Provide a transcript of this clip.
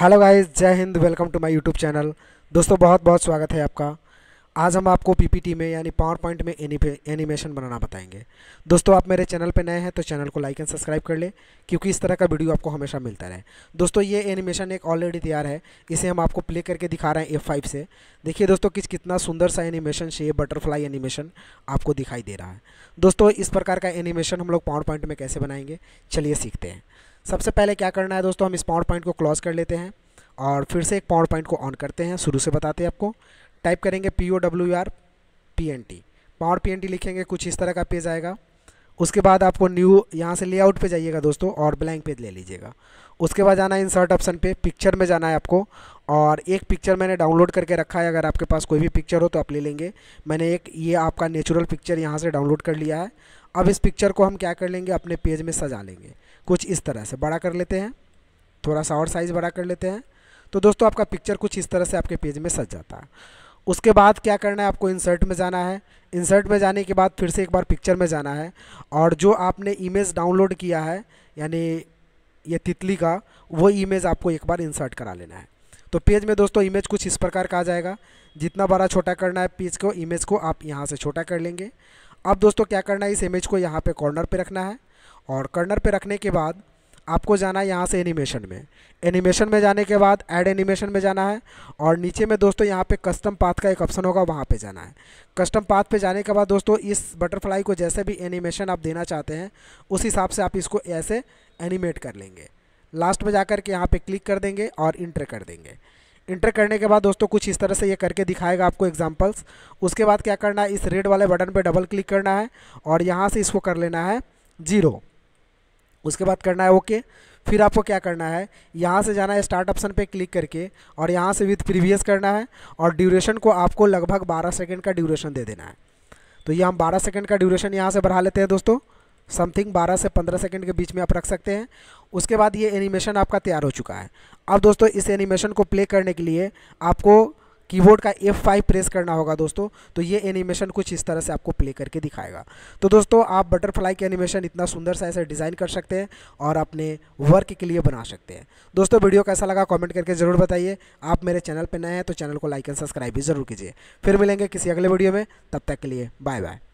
hello guys जय हिंद welcome to my YouTube channel दोस्तों बहुत बहुत स्वागत है आपका आज हम आपको पीपीटी में यानी पावर पॉइंट में एनिमेशन बनाना बताएंगे दोस्तों आप मेरे चैनल पर नए हैं तो चैनल को लाइक एंड सब्सक्राइब कर ले क्योंकि इस तरह का वीडियो आपको हमेशा मिलता रहे दोस्तों ये एनिमेशन एक ऑलरेडी तैयार है इसे हम आपको प्ले करके दिखा रहे हैं एफ से देखिए दोस्तों किस कितना सुंदर सा एनिमेशन शेप बटरफ्लाई एनिमेशन आपको दिखाई दे रहा है दोस्तों इस प्रकार का एनिमेशन हम लोग पावर पॉइंट में कैसे बनाएंगे चलिए सीखते हैं सबसे पहले क्या करना है दोस्तों हम इस पावर पॉइंट को क्लोज कर लेते हैं और फिर से एक पावर पॉइंट को ऑन करते हैं शुरू से बताते हैं आपको टाइप करेंगे P O W R P N T power P N T लिखेंगे कुछ इस तरह का पेज आएगा उसके बाद आपको न्यू यहाँ से लेआउट पे जाइएगा दोस्तों और ब्लैंक पेज ले लीजिएगा उसके बाद जाना है इंसर्ट ऑप्शन पे पिक्चर में जाना है आपको और एक पिक्चर मैंने डाउनलोड करके रखा है अगर आपके पास कोई भी पिक्चर हो तो आप ले लेंगे मैंने एक ये आपका नेचुरल पिक्चर यहाँ से डाउनलोड कर लिया है अब इस पिक्चर को हम क्या कर लेंगे अपने पेज में सजा लेंगे कुछ इस तरह से बड़ा कर लेते हैं थोड़ा सा और साइज़ बड़ा कर लेते हैं तो दोस्तों आपका पिक्चर कुछ इस तरह से आपके पेज में सज जाता है उसके बाद क्या करना है आपको इंसर्ट में जाना है इंसर्ट में जाने के बाद फिर से एक बार पिक्चर में जाना है और जो आपने इमेज डाउनलोड किया है यानी ये तितली का वो इमेज आपको एक बार इंसर्ट करा लेना है तो पेज में दोस्तों इमेज कुछ इस प्रकार का आ जाएगा जितना बड़ा छोटा करना है पेज को इमेज को आप यहाँ से छोटा कर लेंगे अब दोस्तों क्या करना है इस इमेज को यहाँ पर कॉर्नर पर रखना है और कर्नर पे रखने के बाद आपको जाना है यहाँ से एनिमेशन में एनिमेशन में जाने के बाद ऐड एनिमेशन में जाना है और नीचे में दोस्तों यहाँ पे कस्टम पाथ का एक ऑप्शन होगा वहाँ पे जाना है कस्टम पाथ पे जाने के बाद दोस्तों इस बटरफ्लाई को जैसे भी एनिमेशन आप देना चाहते हैं उस हिसाब से आप इसको ऐसे एनिमेट कर लेंगे लास्ट में जा कर के यहाँ पर क्लिक कर देंगे और इंटर कर देंगे इंटर करने के बाद दोस्तों कुछ इस तरह से ये करके दिखाएगा आपको एग्जाम्पल्स उसके बाद क्या करना है इस रेड वाले बटन पर डबल क्लिक करना है और यहाँ से इसको कर लेना है जीरो उसके बाद करना है ओके फिर आपको क्या करना है यहाँ से जाना है स्टार्ट ऑप्शन पे क्लिक करके और यहाँ से विथ प्रीवियस करना है और ड्यूरेशन को आपको लगभग 12 सेकंड का ड्यूरेशन दे देना है तो ये हम 12 सेकंड का ड्यूरेशन यहाँ से बढ़ा लेते हैं दोस्तों समथिंग 12 से 15 सेकंड के बीच में आप रख सकते हैं उसके बाद ये एनिमेशन आपका तैयार हो चुका है अब दोस्तों इस एनिमेशन को प्ले करने के लिए आपको कीबोर्ड का F5 प्रेस करना होगा दोस्तों तो ये एनिमेशन कुछ इस तरह से आपको प्ले करके दिखाएगा तो दोस्तों आप बटरफ्लाई के एनिमेशन इतना सुंदर सा ऐसे डिज़ाइन कर सकते हैं और अपने वर्क के लिए बना सकते हैं दोस्तों वीडियो कैसा लगा कॉमेंट करके ज़रूर बताइए आप मेरे चैनल पर नए हैं तो चैनल को लाइक एंड सब्सक्राइब भी ज़रूर कीजिए फिर मिलेंगे किसी अगले वीडियो में तब तक के लिए बाय बाय